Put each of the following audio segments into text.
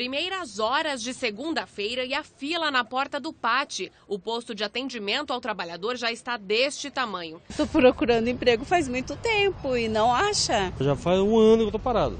primeiras horas de segunda-feira e a fila na porta do PAT. O posto de atendimento ao trabalhador já está deste tamanho. Estou procurando emprego faz muito tempo e não acha. Já faz um ano que estou parado.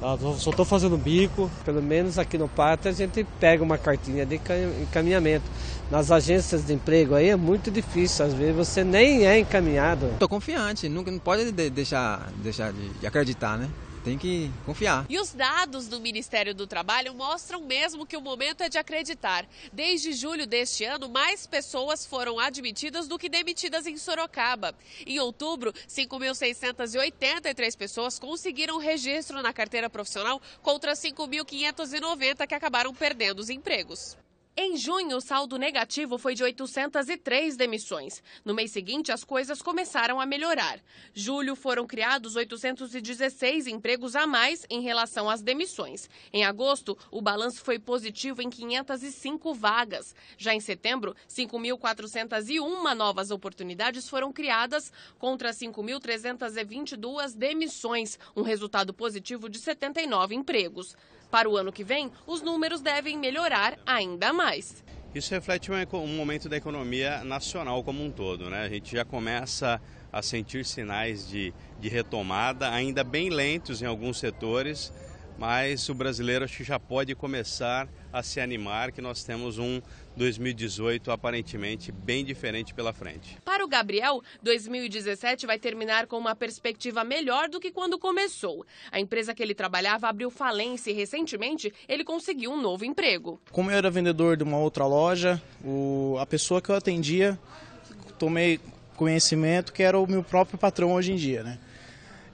Tá, só estou fazendo bico. Pelo menos aqui no PAT a gente pega uma cartinha de encaminhamento. Nas agências de emprego aí é muito difícil, às vezes você nem é encaminhado. Estou confiante, não pode deixar, deixar de acreditar, né? tem que confiar. E os dados do Ministério do Trabalho mostram mesmo que o momento é de acreditar. Desde julho deste ano, mais pessoas foram admitidas do que demitidas em Sorocaba. Em outubro, 5.683 pessoas conseguiram registro na carteira profissional contra 5.590 que acabaram perdendo os empregos. Em junho, o saldo negativo foi de 803 demissões. No mês seguinte, as coisas começaram a melhorar. Julho foram criados 816 empregos a mais em relação às demissões. Em agosto, o balanço foi positivo em 505 vagas. Já em setembro, 5.401 novas oportunidades foram criadas contra 5.322 demissões, um resultado positivo de 79 empregos. Para o ano que vem, os números devem melhorar ainda mais. Isso reflete um momento da economia nacional como um todo, né? A gente já começa a sentir sinais de, de retomada, ainda bem lentos em alguns setores, mas o brasileiro acho que já pode começar a se animar que nós temos um 2018 aparentemente bem diferente pela frente. Para o Gabriel, 2017 vai terminar com uma perspectiva melhor do que quando começou. A empresa que ele trabalhava abriu falência e recentemente ele conseguiu um novo emprego. Como eu era vendedor de uma outra loja, o... a pessoa que eu atendia tomei conhecimento que era o meu próprio patrão hoje em dia, né?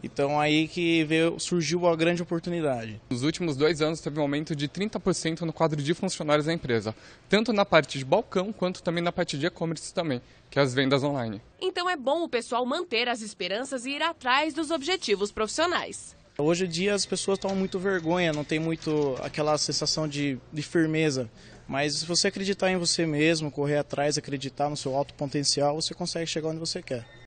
Então aí que veio, surgiu a grande oportunidade. Nos últimos dois anos teve um aumento de 30% no quadro de funcionários da empresa, tanto na parte de balcão quanto também na parte de e-commerce também, que é as vendas online. Então é bom o pessoal manter as esperanças e ir atrás dos objetivos profissionais. Hoje em dia as pessoas tomam muito vergonha, não tem muito aquela sensação de, de firmeza. Mas se você acreditar em você mesmo, correr atrás, acreditar no seu alto potencial, você consegue chegar onde você quer.